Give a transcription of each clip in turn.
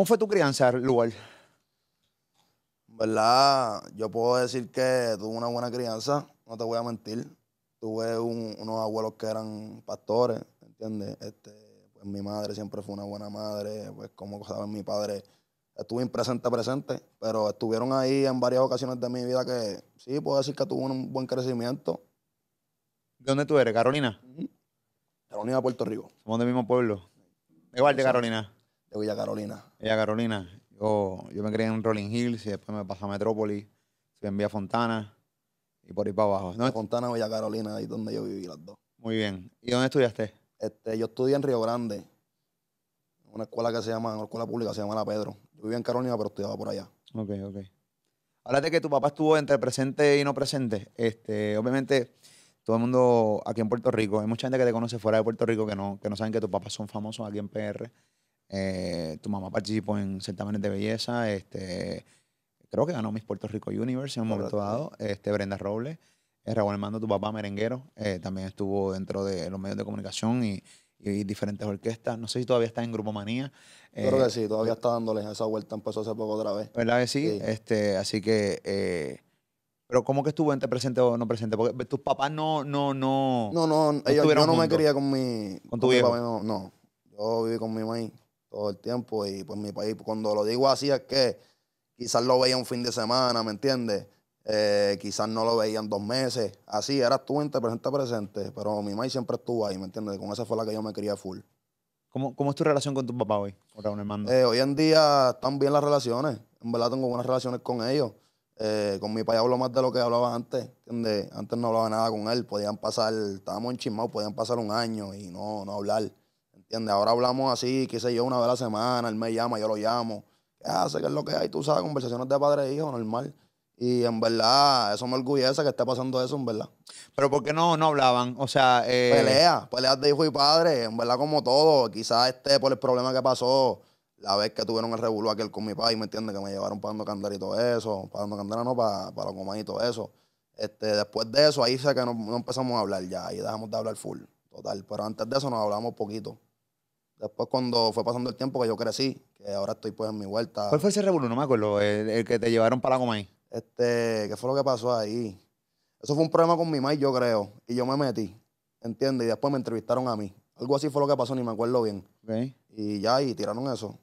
¿Cómo fue tu crianza, lugar? ¿Verdad? Yo puedo decir que tuve una buena crianza, no te voy a mentir. Tuve unos abuelos que eran pastores, ¿entiendes? Este, pues, mi madre siempre fue una buena madre, pues como saben, mi padre estuvo impresente presente, pero estuvieron ahí en varias ocasiones de mi vida que sí, puedo decir que tuvo un buen crecimiento. ¿De dónde tú eres? ¿Carolina? Carolina, Puerto Rico. Somos del mismo pueblo. Igual de Carolina de Villa Carolina. Villa Carolina. Yo, yo me crié en Rolling Hills y después me pasé a Metrópolis, se envía a Fontana y por ahí para abajo. ¿No? Fontana, Villa Carolina, ahí donde yo viví las dos. Muy bien. ¿Y dónde estudiaste? Este, yo estudié en Río Grande, una escuela que se llama, una escuela pública se llama La Pedro. Yo vivía en Carolina, pero estudiaba por allá. Ok, ok. Háblate que tu papá estuvo entre presente y no presente. Este, obviamente, todo el mundo aquí en Puerto Rico, hay mucha gente que te conoce fuera de Puerto Rico que no, que no saben que tus papás son famosos aquí en PR. Eh, tu mamá participó en certamen de belleza. Este, creo que ganó mis Puerto Rico Universe en un momento dado. Este, Brenda Robles. Eh, Raúl Armando, tu papá merenguero, eh, también estuvo dentro de los medios de comunicación y, diferentes orquestas. No sé si todavía está en Grupo Manía. creo que sí, todavía está dándoles esa vuelta, empezó hace poco otra vez. ¿Verdad sí? Este, así que, pero ¿cómo que estuvo entre presente o no presente? Porque pues, tus papás no, no, no. No, no, no yo no me quería con mi. Con tu viejo? papá, no, no, yo viví con mi mamá todo el tiempo. Y pues mi país, cuando lo digo así es que quizás lo veía un fin de semana, ¿me entiendes? Eh, quizás no lo veían dos meses. Así, era tú entre presente presente, pero mi maíz siempre estuvo ahí, ¿me entiendes? Con esa fue la que yo me quería full. ¿Cómo, ¿Cómo, es tu relación con tu papá hoy, eh, hoy en día están bien las relaciones. En verdad tengo buenas relaciones con ellos. Eh, con mi papá hablo más de lo que hablaba antes. ¿entiendes? Antes no hablaba nada con él. Podían pasar, estábamos enchismados, podían pasar un año y no, no hablar. ¿Entiendes? Ahora hablamos así, qué sé yo, una vez a la semana, él me llama, yo lo llamo. ¿Qué hace? ¿Qué es lo que hay? Tú sabes, conversaciones de padre e hijo, normal. Y en verdad, eso me orgullece que esté pasando eso, en verdad. Pero ¿por qué no, no hablaban? O sea... Eh... Pelea, peleas de hijo y padre, en verdad como todo. Quizás este por el problema que pasó, la vez que tuvieron el revuelo aquel con mi padre, ¿me entiendes? Que me llevaron pagando candela y todo eso. Pagando candela no, para, para comer y todo eso. Este, después de eso, ahí sé que no, empezamos a hablar ya. Ahí dejamos de hablar full, total. Pero antes de eso nos hablamos poquito. Después, cuando fue pasando el tiempo que yo crecí, que ahora estoy pues en mi vuelta. ¿Cuál fue ese revuelo? No me acuerdo, el, que te llevaron para la Este, ¿qué fue lo que pasó ahí? Eso fue un problema con mi mamá, yo creo, y yo me metí, ¿entiendes? Y después me entrevistaron a mí. Algo así fue lo que pasó, ni me acuerdo bien. Y ya, y tiraron eso.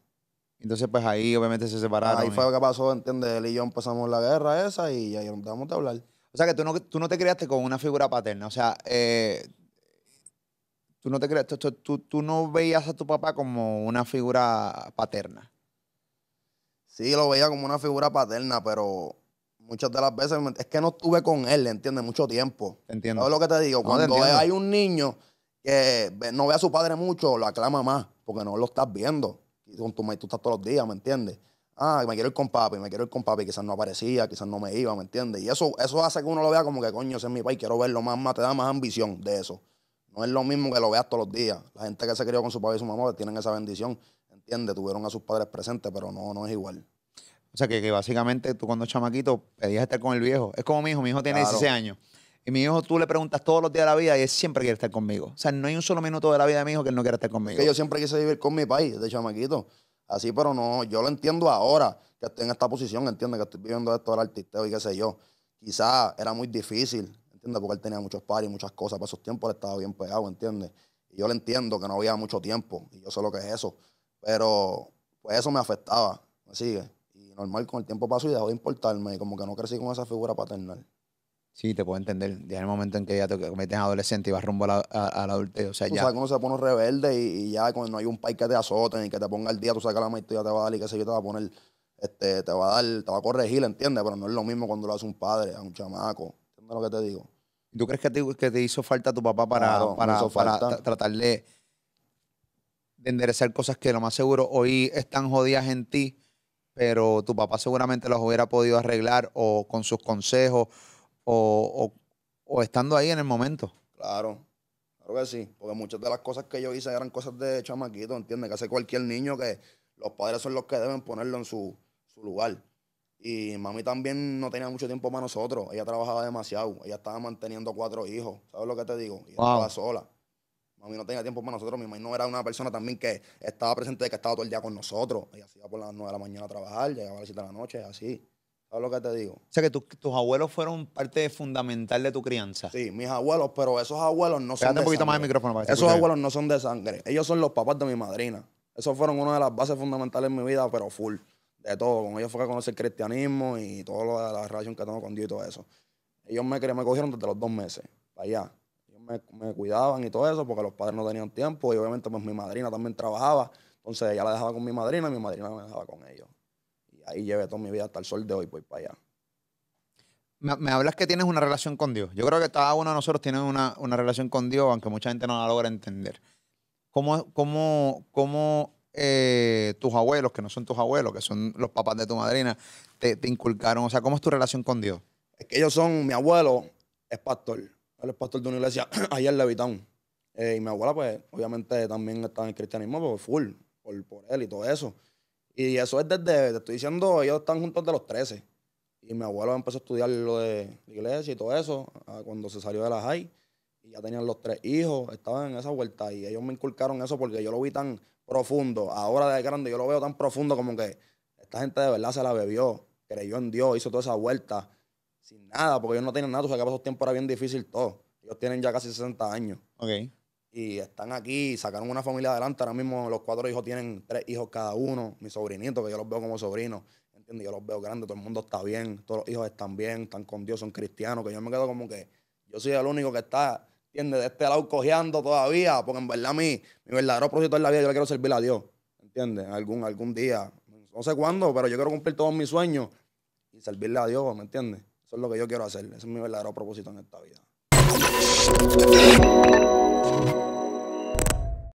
Entonces, pues ahí obviamente se separaron. Ahí fue eh. lo que pasó, ¿entiendes? Él y yo empezamos la guerra esa y ya nos dejamos de hablar. O sea que tú no, tú no te criaste con una figura paterna. O sea, eh, tú no te crees? tú, tú, no veías a tu papá como una figura paterna. Sí, lo veía como una figura paterna, pero muchas de las veces es que no estuve con él, ¿entiendes? Mucho tiempo. Entiendo. Todo lo que te digo? Cuando hay un niño que no ve a su padre mucho, lo aclama más, porque no lo estás viendo. Y con tu tú estás todos los días, ¿me entiendes? ah, me quiero ir con papi, me quiero ir con papi, quizás no aparecía, quizás no me iba, ¿me entiendes? Y eso, eso hace que uno lo vea como que, coño, ese es mi país, quiero verlo más, más, te da más ambición de eso. No es lo mismo que lo veas todos los días. La gente que se crió con su padre y su mamá pues, tienen esa bendición, ¿entiendes? Tuvieron a sus padres presentes, pero no, no es igual. O sea, que, básicamente tú cuando chamaquito pedías estar con el viejo. Es como mi hijo, mi hijo tiene 16 años. Y mi hijo, tú le preguntas todos los días de la vida y él siempre quiere estar conmigo. O sea, no hay un solo minuto de la vida de mi hijo que no quiera estar conmigo. Que yo siempre quise vivir con mi país, de chamaquito. Así, pero no, yo lo entiendo ahora, que estoy en esta posición, entiende que estoy viviendo esto del artisteo y qué sé yo. Quizás era muy difícil porque él tenía muchos y muchas cosas. Para esos tiempos él estaba bien pegado, ¿entiendes? Y yo le entiendo que no había mucho tiempo, y yo sé lo que es eso. Pero pues eso me afectaba, ¿me sigue? Y normal, con el tiempo pasó y dejó de importarme, y como que no crecí con esa figura paternal. Sí, te puedo entender. Ya en el momento en que ya te metes adolescente y vas rumbo a la, o sea, ya... se pone rebelde y, ya cuando no hay un país que te azoten y que te ponga el día, tú sabes que la maestría te va a dar y qué sé yo, te va a poner, este, te va a dar, te va a corregir, ¿entiendes? Pero no es lo mismo cuando lo hace un padre, a un chamaco. ¿Entiendes lo que te digo? ¿Tú crees que te, hizo falta tu papá para, tratar de, enderezar cosas que lo más seguro hoy están jodidas en ti, pero tu papá seguramente los hubiera podido arreglar o con sus consejos o, estando ahí en el momento? Claro, Claro que sí, porque muchas de las cosas que yo hice eran cosas de chamaquito, ¿entiendes? Que hace cualquier niño que los padres son los que deben ponerlo en su lugar. Y mami también no tenía mucho tiempo para nosotros. Ella trabajaba demasiado. Ella estaba manteniendo cuatro hijos. ¿Sabes lo que te digo? Ella estaba sola. Mami no tenía tiempo para nosotros. Mi mamá no era una persona también que estaba presente, que estaba todo el día con nosotros. Ella se iba por las 9 de la mañana a trabajar, llegaba a las 7 de la noche, así. ¿Sabes lo que te digo? O sea que tus abuelos fueron parte fundamental de tu crianza. Sí, mis abuelos, pero esos abuelos no son. poquito más de micrófono para Esos abuelos no son de sangre. Ellos son los papás de mi madrina. Esos fueron una de las bases fundamentales en mi vida, pero full de todo. Con ellos fue que conocer el cristianismo y toda la, relación que tengo con Dios y todo eso. Ellos me, me cogieron desde los dos meses, para allá. Ellos me, cuidaban y todo eso porque los padres no tenían tiempo y obviamente pues mi madrina también trabajaba. Entonces ella la dejaba con mi madrina y mi madrina me dejaba con ellos. Y ahí llevé toda mi vida hasta el sol de hoy, pues para allá. Me, hablas que tienes una relación con Dios. Yo creo que cada uno de nosotros tiene una, relación con Dios, aunque mucha gente no la logra entender. ¿Cómo, cómo, cómo eh, tus abuelos, que no son tus abuelos, que son los papás de tu madrina, te, inculcaron? O sea, ¿cómo es tu relación con Dios? Es que ellos son, mi abuelo es pastor, él es pastor de una iglesia allá en Levitán. Eh, y mi abuela, pues, obviamente también está en el cristianismo, pero pues, full, por, por él y todo eso. Y eso es desde, te estoy diciendo, ellos están juntos de los 13. Y mi abuelo empezó a estudiar lo de la iglesia y todo eso, ah, cuando se salió de la high. Y ya tenían los tres hijos, estaban en esa vuelta. Y ellos me inculcaron eso porque yo lo vi tan profundo. Ahora de grande yo lo veo tan profundo como que esta gente de verdad se la bebió, creyó en Dios, hizo toda esa vuelta sin nada, porque ellos no tienen nada. O sea, que pasó tiempos era bien difícil todo. Ellos tienen ya casi 60 años. Ok. Y están aquí, sacaron una familia adelante. Ahora mismo los cuatro hijos tienen tres hijos cada uno. Mi sobrinito, que yo los veo como sobrinos. ¿Entiendes? Yo los veo grandes, todo el mundo está bien, todos los hijos están bien, están con Dios, son cristianos. Que yo me quedo como que yo soy el único que está ¿entiendes? De este lado cojeando todavía, porque en verdad mi, verdadero propósito en la vida yo quiero servir a Dios, ¿entiendes? Algún, algún día, no sé cuándo, pero yo quiero cumplir todos mis sueños y servirle a Dios, ¿me entiendes? Eso es lo que yo quiero hacer, ese es mi verdadero propósito en esta vida.